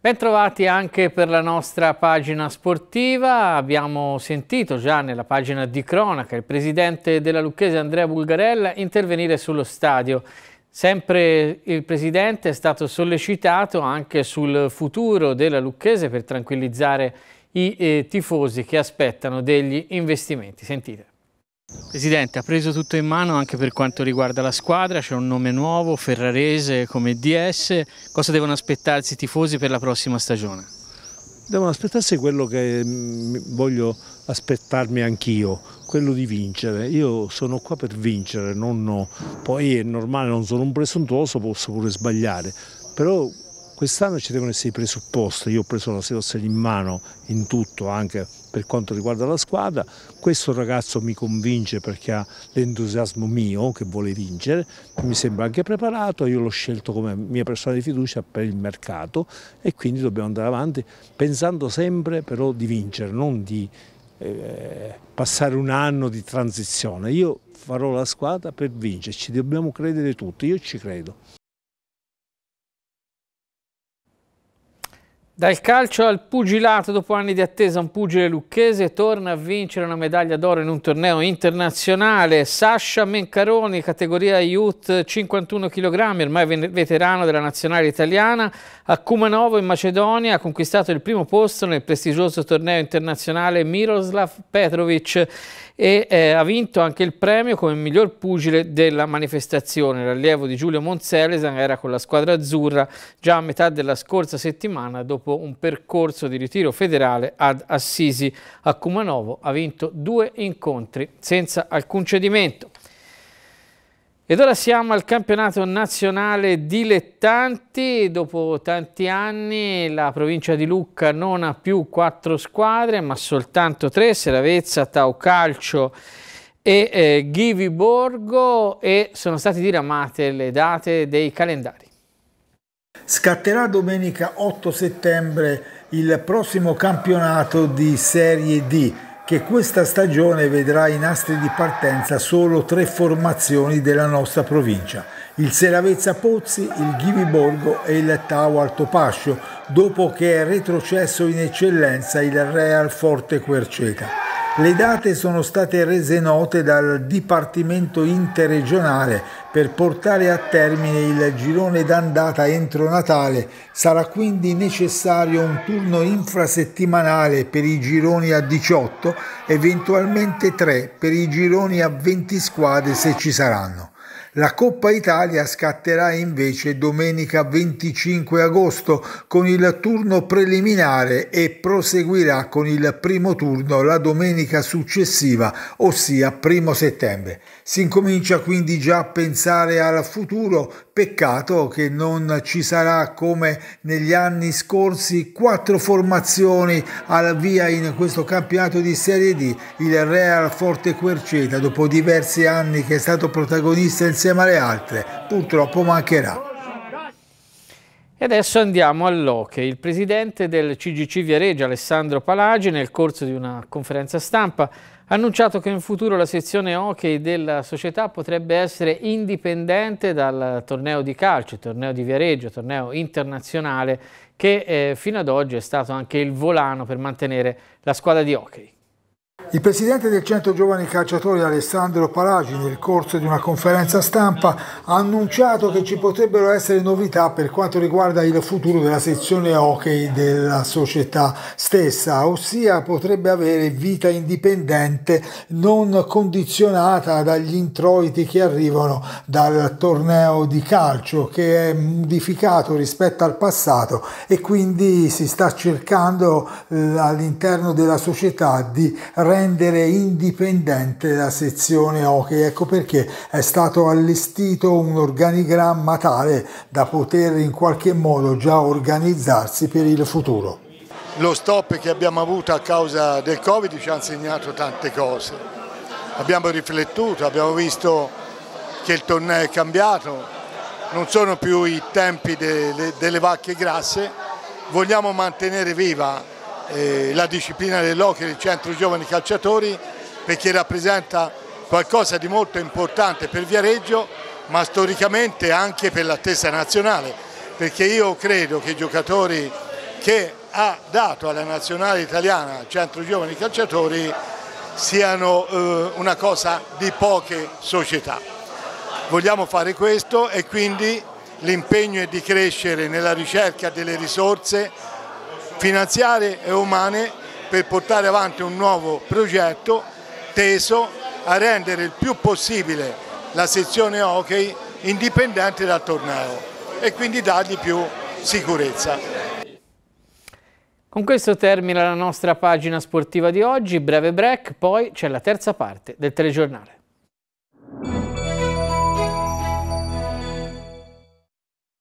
Bentrovati anche per la nostra pagina sportiva, abbiamo sentito già nella pagina di cronaca il presidente della Lucchese Andrea Bulgarella intervenire sullo stadio. Sempre il presidente è stato sollecitato anche sul futuro della Lucchese per tranquillizzare i eh, tifosi che aspettano degli investimenti. Sentite. Presidente, ha preso tutto in mano anche per quanto riguarda la squadra, c'è un nome nuovo, Ferrarese come DS, cosa devono aspettarsi i tifosi per la prossima stagione? Devono aspettarsi quello che mm, voglio aspettarmi anch'io, quello di vincere. Io sono qua per vincere, non, poi è normale, non sono un presuntuoso, posso pure sbagliare, però Quest'anno ci devono essere i presupposti, io ho preso la sedossera in mano in tutto anche per quanto riguarda la squadra, questo ragazzo mi convince perché ha l'entusiasmo mio che vuole vincere, mi sembra anche preparato, io l'ho scelto come mia persona di fiducia per il mercato e quindi dobbiamo andare avanti pensando sempre però di vincere, non di eh, passare un anno di transizione. Io farò la squadra per vincere, ci dobbiamo credere tutti, io ci credo. Dal calcio al pugilato, dopo anni di attesa, un pugile lucchese torna a vincere una medaglia d'oro in un torneo internazionale. Sasha Mencaroni, categoria Youth 51 kg, ormai veterano della nazionale italiana, a Cumanovo in Macedonia ha conquistato il primo posto nel prestigioso torneo internazionale Miroslav Petrovic e eh, ha vinto anche il premio come miglior pugile della manifestazione. L'allievo di Giulio Monzelesan era con la squadra azzurra già a metà della scorsa settimana dopo dopo un percorso di ritiro federale ad Assisi. A Cumanovo ha vinto due incontri senza alcun cedimento. Ed ora siamo al campionato nazionale dilettanti, dopo tanti anni la provincia di Lucca non ha più quattro squadre ma soltanto tre, Seravezza, Tau Calcio e eh, Ghivi Borgo e sono state diramate le date dei calendari. Scatterà domenica 8 settembre il prossimo campionato di Serie D che questa stagione vedrà i nastri di partenza solo tre formazioni della nostra provincia, il Seravezza Pozzi, il Ghivi Borgo e il Tau Alto Pascio, dopo che è retrocesso in eccellenza il Real Forte Querceta. Le date sono state rese note dal Dipartimento interregionale per portare a termine il girone d'andata entro Natale. Sarà quindi necessario un turno infrasettimanale per i gironi a 18, eventualmente 3 per i gironi a 20 squadre se ci saranno. La Coppa Italia scatterà invece domenica 25 agosto con il turno preliminare e proseguirà con il primo turno la domenica successiva, ossia primo settembre. Si incomincia quindi già a pensare al futuro, peccato che non ci sarà come negli anni scorsi quattro formazioni al via in questo campionato di Serie D, il Real Forte Querceta dopo diversi anni che è stato protagonista in Serie insieme alle altre. Purtroppo mancherà. E adesso andiamo all'Oche. Il presidente del CGC Viareggio, Alessandro Palagi, nel corso di una conferenza stampa, ha annunciato che in futuro la sezione hockey della società potrebbe essere indipendente dal torneo di calcio, torneo di Viareggio, torneo internazionale, che eh, fino ad oggi è stato anche il volano per mantenere la squadra di hockey. Il presidente del Centro Giovani Calciatori Alessandro Palagi nel corso di una conferenza stampa ha annunciato che ci potrebbero essere novità per quanto riguarda il futuro della sezione hockey della società stessa, ossia potrebbe avere vita indipendente non condizionata dagli introiti che arrivano dal torneo di calcio che è modificato rispetto al passato e quindi si sta cercando eh, all'interno della società di rendere rendere indipendente la sezione hockey, ecco perché è stato allestito un organigramma tale da poter in qualche modo già organizzarsi per il futuro. Lo stop che abbiamo avuto a causa del Covid ci ha insegnato tante cose, abbiamo riflettuto, abbiamo visto che il torneo è cambiato, non sono più i tempi delle, delle vacche grasse, vogliamo mantenere viva eh, la disciplina dell'Hockey, il centro giovani calciatori, perché rappresenta qualcosa di molto importante per Viareggio, ma storicamente anche per la stessa nazionale, perché io credo che i giocatori che ha dato alla nazionale italiana il centro giovani calciatori siano eh, una cosa di poche società. Vogliamo fare questo e quindi l'impegno è di crescere nella ricerca delle risorse finanziarie e umane per portare avanti un nuovo progetto teso a rendere il più possibile la sezione hockey indipendente dal torneo e quindi dargli più sicurezza. Con questo termina la nostra pagina sportiva di oggi, breve break, poi c'è la terza parte del telegiornale.